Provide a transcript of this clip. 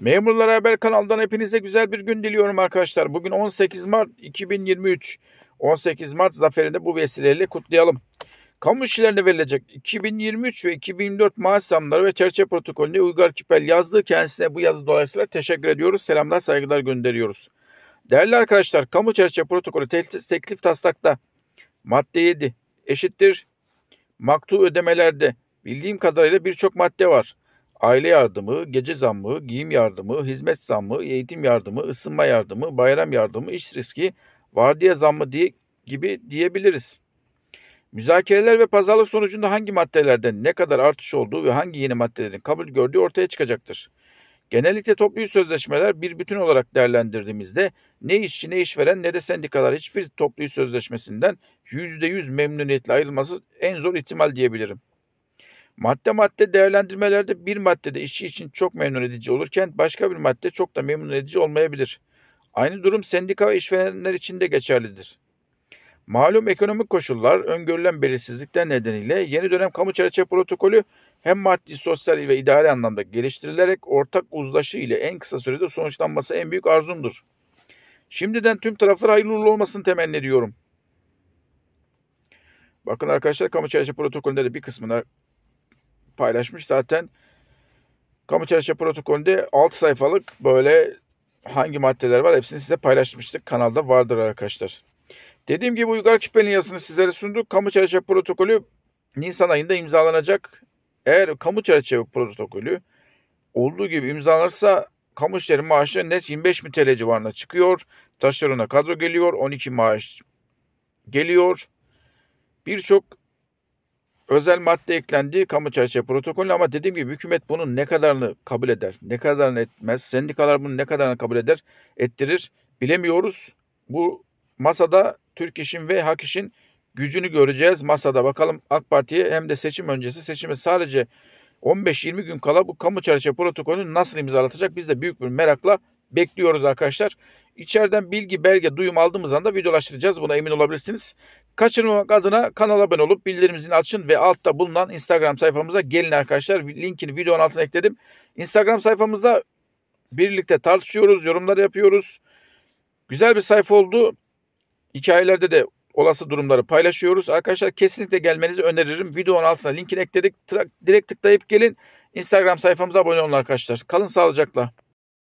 Memurlara Haber kanalından hepinize güzel bir gün diliyorum arkadaşlar. Bugün 18 Mart 2023. 18 Mart zaferinde bu vesileyle kutlayalım. Kamu işlerine verilecek 2023 ve 2024 maaş zamları ve çerçeve protokolüne Uygar Kipel yazdığı kendisine bu yazı dolayısıyla teşekkür ediyoruz. Selamlar saygılar gönderiyoruz. Değerli arkadaşlar kamu çerçeve protokolü teklif, teklif taslakta madde 7 eşittir maktu ödemelerde bildiğim kadarıyla birçok madde var aile yardımı, gece zammı, giyim yardımı, hizmet zammı, eğitim yardımı, ısınma yardımı, bayram yardımı, iş riski, vardiya zammı diye, gibi diyebiliriz. Müzakereler ve pazarlık sonucunda hangi maddelerden ne kadar artış olduğu ve hangi yeni maddelerin kabul gördüğü ortaya çıkacaktır. Genellikle toplu sözleşmeler bir bütün olarak değerlendirdiğimizde ne işçi ne işveren ne de sendikalar hiçbir toplu sözleşmesinden %100 memnuniyetle ayrılması en zor ihtimal diyebilirim. Madde madde değerlendirmelerde bir maddede işçi için çok memnun edici olurken başka bir madde çok da memnun edici olmayabilir. Aynı durum sendika ve işverenler için de geçerlidir. Malum ekonomik koşullar öngörülen belirsizlikler nedeniyle yeni dönem kamu çerçeve protokolü hem maddi, sosyal ve idari anlamda geliştirilerek ortak uzlaşı ile en kısa sürede sonuçlanması en büyük arzumdur. Şimdiden tüm taraflar hayırlı uğurlu olmasını temenni ediyorum. Bakın arkadaşlar kamu çerçeve protokolünde de bir kısmına paylaşmış. Zaten kamu çerçeve protokolünde 6 sayfalık böyle hangi maddeler var hepsini size paylaşmıştık. Kanalda vardır arkadaşlar. Dediğim gibi Uygar Küpe'nin yazısını sizlere sunduk. Kamu çerçeve protokolü Nisan ayında imzalanacak. Eğer kamu çerçeve protokolü olduğu gibi imzalanırsa kamu işleri maaşı net 25 bin TL civarına çıkıyor. Taşlarına kadro geliyor. 12 maaş geliyor. Birçok özel madde eklendi kamu çerçeve protokolü ama dediğim gibi hükümet bunun ne kadarını kabul eder, ne kadarını etmez, sendikalar bunu ne kadarını kabul eder, ettirir bilemiyoruz. Bu masada Türk işin ve Hak işin gücünü göreceğiz masada. Bakalım AK Parti'ye hem de seçim öncesi seçime sadece 15-20 gün kala bu kamu çerçeve protokolünü nasıl imzalatacak biz de büyük bir merakla bekliyoruz arkadaşlar. İçeriden bilgi, belge, duyum aldığımız anda videolaştıracağız. Buna emin olabilirsiniz. Kaçırmamak adına kanala abone olup bildirimimizi açın ve altta bulunan Instagram sayfamıza gelin arkadaşlar. Linkini videonun altına ekledim. Instagram sayfamızda birlikte tartışıyoruz, yorumlar yapıyoruz. Güzel bir sayfa oldu. Hikayelerde de olası durumları paylaşıyoruz. Arkadaşlar kesinlikle gelmenizi öneririm. Videonun altına linkini ekledik. Direkt tıklayıp gelin. Instagram sayfamıza abone olun arkadaşlar. Kalın sağlıcakla.